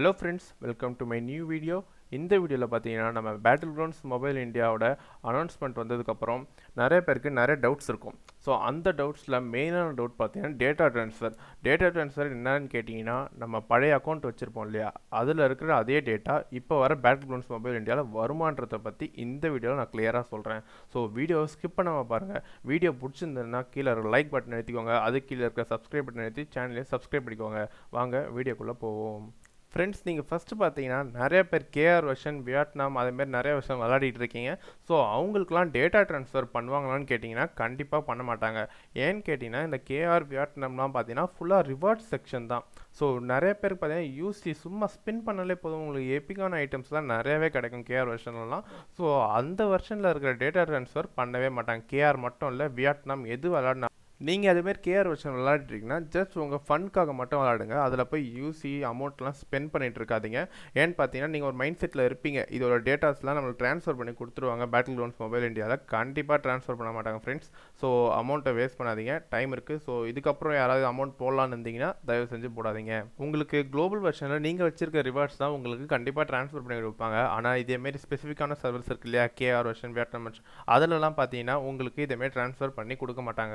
hello friends welcome to my new video இந்த வீடியோவில் பார்த்தீங்கன்னா நம்ம பேட்டில் கிரவுண்ட்ஸ் மொபைல் இந்தியாவோட அனௌன்ஸ்மெண்ட் வந்ததுக்கப்புறம் நிறைய பேருக்கு நிறைய டவுட்ஸ் இருக்கும் ஸோ அந்த டவுட்ஸில் மெயினான டவுட் பார்த்தீங்கன்னா டேட்டா ட்ரான்ஸ்ஃபர் டேட்டா ட்ரான்ஸ்ஃபர் என்னன்னு கேட்டிங்கன்னா நம்ம பழைய அக்கௌண்ட் வச்சுருப்போம் இல்லையா அதில் இருக்கிற அதே டேட்டா இப்போ வர பேட்டில் கிரவுண்ட்ஸ் மொபைல் இந்தியாவில் வருமானத்தை பற்றி இந்த வீடியோவில் நான் கிளியராக சொல்கிறேன் ஸோ வீடியோவை ஸ்கிப் பண்ணாமல் பாருங்கள் வீடியோ பிடிச்சிருந்ததுன்னா கீழே இருக்கிற லைக் பட்டன் எழுத்திக்கோங்க அது கீழே இருக்கிற சப்ஸ்கிரைப் பட்டன் எழுத்தி சேனலையும் சப்ஸ்கிரைப் பண்ணிக்கோங்க வாங்க வீடியோக்குள்ளே போவோம் ஃப்ரெண்ட்ஸ் நீங்கள் ஃபஸ்ட்டு பார்த்தீங்கன்னா நிறைய பேர் கேஆர் வெர்ஷன் வியட்நாம் அதேமாரி நிறைய வருஷம் விளாடிட்டு இருக்கீங்க ஸோ அவங்களுக்குலாம் டேட்டா ட்ரான்ஸ்ஃபர் பண்ணுவாங்களான்னு கேட்டிங்கன்னா கண்டிப்பாக பண்ண மாட்டாங்க ஏன்னு கேட்டிங்கன்னா இந்த கேஆர் வியட்நாம்லாம் பார்த்தீங்கன்னா ஃபுல்லாக ரிவார்ட் செக்ஷன் தான் ஸோ நிறைய பேர் பார்த்தீங்கன்னா யூசி சும்மா ஸ்பின் பண்ணாலே போதும் உங்களுக்கு எப்பிக்கான ஐட்டம்ஸ்லாம் நிறையவே கிடைக்கும் கேஆர் வெர்ஷன்லாம் ஸோ அந்த வெர்ஷனில் இருக்கிற டேட்டா ட்ரான்ஸ்ஃபர் பண்ணவே மாட்டாங்க கேஆர் மட்டும் இல்லை வியட்நாம் எது விளாட்னா நீங்கள் அதுமாரி கேஆர் வச்சு விளையாடிருக்கீங்கன்னா ஜஸ்ட் உங்கள் ஃபண்ட்காக மட்டும் விளாடுங்க அதில் போய் யூசி அமௌண்ட்லாம் ஸ்பெண்ட் பண்ணிகிட்டு இருக்காதிங்க ஏன்னு பார்த்தீங்கன்னா நீங்கள் ஒரு மைண்ட் செட்டில் இருப்பீங்க இதோட டேட்டாஸ்லாம் நம்மளுக்கு ட்ரான்ஸ்ஃபர் பண்ணி கொடுத்துருவாங்க பேட்டில் க்ரௌண்ட்ஸ் மொபைல் இந்தியாவில் கண்டிப்பாக ட்ரான்ஸ்ஃபர் பண்ண மாட்டாங்க ஃப்ரெண்ட்ஸ் ஸோ அமௌண்ட்டை வேஸ்ட் பண்ணாதீங்க டைம் இருக்குது ஸோ இதுக்கப்புறம் யாராவது அமௌண்ட் போடலான்னு இருந்தீங்கன்னா தயவு செஞ்சு போடாதீங்க உங்களுக்கு குளோபல் வெர்ஷனில் நீங்கள் வச்சிருக்க ரிவார்ட்ஸ் தான் உங்களுக்கு கண்டிப்பாக ட்ரான்ஸ்ஃபர் பண்ணி கொடுப்பாங்க ஆனால் இதேமாரி ஸ்பெசிஃபிக்கான சர்வீஸ் இருக்கு இல்லையா கேஆர் வெர்ஷன் வியட்நாம் வெர்ஷன் அதிலலாம் பார்த்தீங்கன்னா உங்களுக்கு இதேமாரி ட்ரான்ஸ்ஃபர் பண்ணி கொடுக்க மாட்டாங்க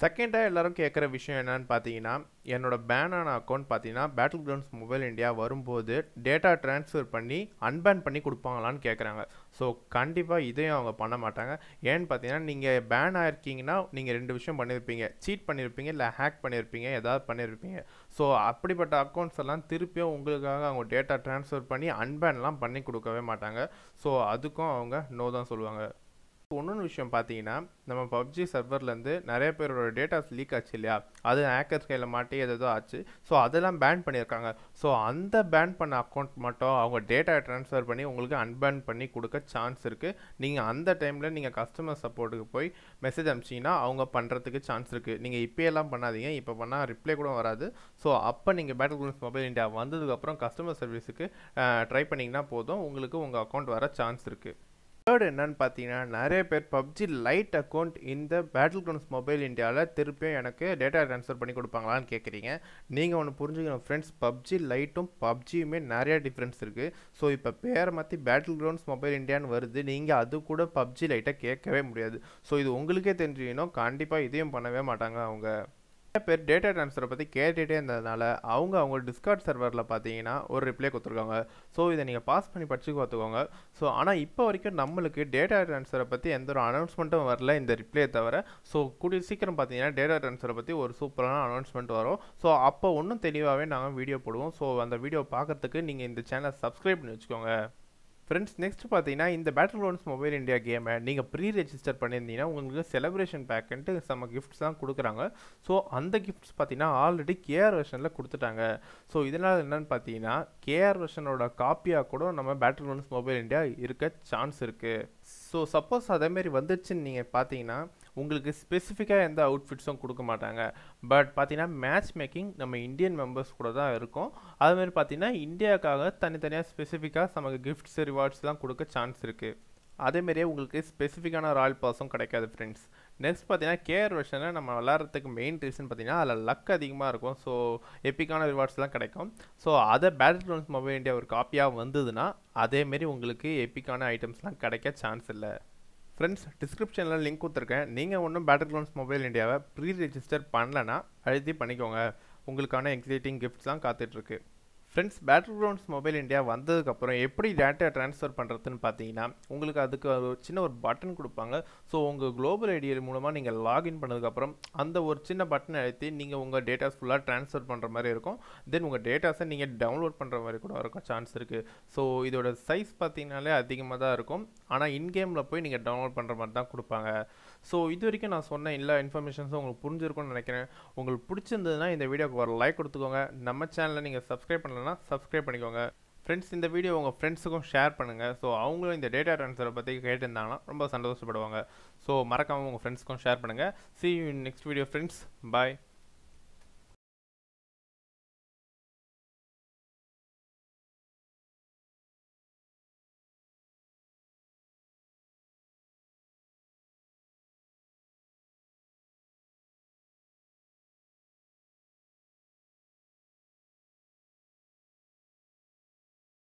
செகண்டாக எல்லோரும் கேட்குற விஷயம் என்னன்னு பார்த்தீங்கன்னா என்னோடய பேனான அக்கௌண்ட் பார்த்தீங்கன்னா பேட்டில் கிரவுண்ட்ஸ் மொபைல் இந்தியா வரும்போது டேட்டா ட்ரான்ஸ்ஃபர் பண்ணி அன்பேன் பண்ணி கொடுப்பாங்களான்னு கேட்குறாங்க ஸோ கண்டிப்பாக இதையும் அவங்க பண்ண மாட்டாங்க ஏன்னு பார்த்தீங்கன்னா நீங்கள் பேன் ஆகிருக்கீங்கன்னா நீங்கள் ரெண்டு விஷயம் பண்ணியிருப்பீங்க சீட் பண்ணியிருப்பீங்க இல்லை ஹேக் பண்ணியிருப்பீங்க ஏதாவது பண்ணியிருப்பீங்க ஸோ அப்படிப்பட்ட அக்கௌண்ட்ஸ் எல்லாம் திருப்பியும் உங்களுக்காக அவங்க டேட்டா ட்ரான்ஸ்ஃபர் பண்ணி அன்பேன்லாம் பண்ணி கொடுக்கவே மாட்டாங்க ஸோ அதுக்கும் அவங்க நோ தான் சொல்லுவாங்க ஒன்று விஷயம் பார்த்தீங்கன்னா நம்ம பப்ஜி சர்வர்லேருந்து நிறைய பேரோட டேட்டாஸ் லீக் ஆச்சு இல்லையா அது ஹேக்கர்ஸ் கையில் மாட்டி எதோ ஆச்சு ஸோ அதெல்லாம் பேன் பண்ணியிருக்காங்க ஸோ அந்த பேன் பண்ண அக்கௌண்ட் மட்டும் அவங்க டேட்டா ட்ரான்ஸ்ஃபர் பண்ணி உங்களுக்கு அன்பேன் பண்ணி கொடுக்க சான்ஸ் இருக்குது நீங்கள் அந்த டைமில் நீங்கள் கஸ்டமர் சப்போர்ட்டுக்கு போய் மெசேஜ் அனுப்பிச்சிங்கன்னா அவங்க பண்ணுறதுக்கு சான்ஸ் இருக்குது நீங்கள் இப்போயெல்லாம் பண்ணாதீங்க இப்போ பண்ணால் ரிப்ளை கூட வராது ஸோ அப்போ நீங்கள் பேட்டல் குரூன்ஸ் மொபைல் இந்தியா வந்ததுக்கப்புறம் கஸ்டமர் சர்வீஸுக்கு ட்ரை பண்ணிங்கன்னா போதும் உங்களுக்கு உங்கள் அக்கௌண்ட் வர சான்ஸ் இருக்குது தேர்ட் என்னன்னு பார்த்தீங்கன்னா நிறைய பேர் பப்ஜி லைட் அக்கௌண்ட் இந்த பேட்டில் கிரவுண்ட்ஸ் மொபைல் இந்தியாவில் திருப்பியும் எனக்கு டேட்டா ட்ரான்ஸ்ஃபர் பண்ணி கொடுப்பாங்களான்னு கேட்குறீங்க நீங்கள் ஒன்று புரிஞ்சுக்கணும் ஃப்ரெண்ட்ஸ் பப்ஜி லைட்டும் பப்ஜியுமே நிறையா டிஃப்ரென்ஸ் இருக்குது ஸோ இப்போ பேரை மாற்றி பேட்டில் கிரவுண்ட்ஸ் மொபைல் இந்தியான்னு வருது நீங்கள் அது கூட பப்ஜி லைட்டை கேட்கவே முடியாது ஸோ இது உங்களுக்கே தெரிஞ்சுக்கணும் கண்டிப்பாக இதையும் பண்ணவே மாட்டாங்க அவங்க பேர் டேட்டா ட்ரான்ஸ்ஃபரை பற்றி கேட்டுகிட்டே இருந்ததுனால அவங்க அவங்க டிஸ்கார்ட் சர்வரில் பார்த்தீங்கன்னா ஒரு ரிப்ளை கொடுத்துருக்காங்க ஸோ இதை நீங்கள் பாஸ் பண்ணி படிச்சு பார்த்துக்கோங்க ஸோ ஆனால் இப்போ வரைக்கும் நம்மளுக்கு டேட்டா ட்ரான்ஸ்ஃபரை பற்றி எந்த ஒரு அனௌன்ஸ்மெண்ட்டும் வரல இந்த ரிப்ளையை தவிர ஸோ கூடிய சீக்கிரம் பார்த்தீங்கன்னா டேட்டா ட்ரான்ஸ்ஃபரை பற்றி ஒரு சூப்பரான அனௌன்ஸ்மெண்ட் வரும் ஸோ அப்போ ஒன்றும் தெளிவாகவே நாங்கள் வீடியோ போடுவோம் ஸோ அந்த வீடியோ பார்க்குறதுக்கு நீங்கள் இந்த சேனலை சப்ஸ்கிரைப் பண்ணி வச்சுக்கோங்க ஃப்ரெண்ட்ஸ் நெக்ஸ்ட் பார்த்தீங்கன்னா இந்த பேட்டர் லோன்ஸ் மொபைல் இந்தியா கேமை நீங்கள் ப்ரீ ரெஜிஸ்டர் பண்ணியிருந்தீங்கன்னா உங்களுக்கு செலிப்ரேஷன் பேக்குன்ட்டு சம கிஃப்ட்ஸ் தான் கொடுக்குறாங்க ஸோ அந்த கிஃப்ட்ஸ் பார்த்தீங்கன்னா ஆல்ரெடி கேஆர் வெர்ஷனில் கொடுத்துட்டாங்க ஸோ இதனால் என்னென்னு பார்த்தீங்கன்னா கேஆர் வெர்ஷனோட காப்பியாக கூட நம்ம பேட்டர் ரோன்ஸ் மொபைல் இந்தியா இருக்க சான்ஸ் இருக்குது ஸோ சப்போஸ் அதேமாரி வந்துச்சுன்னு நீங்கள் பார்த்தீங்கன்னா உங்களுக்கு ஸ்பெசிஃபிக்காக எந்த அவுட்ஃபிட்ஸும் கொடுக்க மாட்டாங்க பட் பார்த்தீங்கன்னா மேட்ச் மேக்கிங் நம்ம இந்தியன் மெம்பர்ஸ் கூட தான் இருக்கும் அதுமாதிரி பார்த்தீங்கன்னா இந்தியாவுக்காக தனித்தனியாக ஸ்பெசிஃபிக்காக நமக்கு கிஃப்ட்ஸ் ரிவார்ட்ஸ்லாம் கொடுக்க சான்ஸ் இருக்குது அதேமாரியே உங்களுக்கு ஸ்பெசிஃபிக்கான ராயல் பாஸும் கிடைக்காது ஃப்ரெண்ட்ஸ் நெக்ஸ்ட் பார்த்தீங்கன்னா கேஆர் வெர்ஷனில் நம்ம விளாட்றதுக்கு மெயின் ரீசன் பார்த்தீங்கன்னா அதில் லக் அதிகமாக இருக்கும் ஸோ எப்பிக்கான ரிவார்ட்ஸ்லாம் கிடைக்கும் ஸோ அதை பேட்டில் க்ரவுண்ட்ஸ் மொபைல் இண்டியா ஒரு காப்பியாக வந்ததுன்னா அதேமாரி உங்களுக்கு எப்பிக்கான ஐட்டம்ஸ்லாம் கிடைக்க சான்ஸ் இல்லை ஃப்ரெண்ட்ஸ் டிஸ்கிரிப்ஷனில் லிங்க் கொடுத்துருக்கேன் நீங்கள் ஒன்றும் பேட்டர் க்ளோன்ஸ் மொபைல் இண்டியாவை ப்ரீ ரிஜிஸ்டர் பண்ணலன்னா அழுத்தி பண்ணிக்கோங்க உங்களுக்கான எக்ஸைட்டிங் கிஃப்ட்ஸ்லாம் காத்துட்ருக்கு friends battle grounds mobile India வந்ததுக்கப்புறம் எப்படி டேட்டா ட்ரான்ஸ்ஃபர் பண்ணுறதுன்னு பார்த்தீங்கன்னா உங்களுக்கு அதுக்கு ஒரு சின்ன ஒரு பட்டன் கொடுப்பாங்க ஸோ உங்கள் குளோபல் ஐடியல் மூலமாக நீங்கள் லாகின் பண்ணதுக்கப்புறம் அந்த ஒரு சின்ன பட்டன் அழுத்தி நீங்கள் உங்கள் டேட்டாஸ் ஃபுல்லாக ட்ரான்ஸ்ஃபர் பண்ணுற மாதிரி இருக்கும் தென் உங்கள் டேட்டாஸை நீங்கள் டவுன்லோட் பண்ணுற மாதிரி கூட இருக்கும் சான்ஸ் இருக்குது ஸோ இதோட சைஸ் பார்த்தீங்கனாலே அதிகமாக தான் இருக்கும் ஆனால் இன்கேமில் போய் நீங்கள் டவுன்லோட் பண்ணுற மாதிரி தான் கொடுப்பாங்க ஸோ இது வரைக்கும் நான் சொன்ன எல்லா இன்ஃபர்மேஷன்ஸும் உங்களுக்கு புரிஞ்சிருக்கும்னு நினைக்கிறேன் உங்களுக்கு பிடிச்சிருந்ததுனா இந்த வீடியோக்கு ஒரு லைக் கொடுத்துக்கோங்க நம்ம சேனலில் நீங்கள் சப்ஸ்கிரைப் பண்ணலன்னா சப்ஸ்கிரைப் பண்ணிக்கோங்க ஃப்ரெண்ட்ஸ் இந்த வீடியோ உங்கள் ஃப்ரெண்ட்ஸுக்கும் ஷேர் பண்ணுங்கள் ஸோ அவங்களும் இந்த டேட்டா ட்ரான்ஸ்ஃபரை பற்றி கேட்டிருந்தாங்கன்னா ரொம்ப சந்தோஷப்படுவாங்க ஸோ மறக்காமல் உங்கள் ஃப்ரெண்ட்ஸுக்கும் ஷேர் பண்ணுங்கள் see you next video friends bye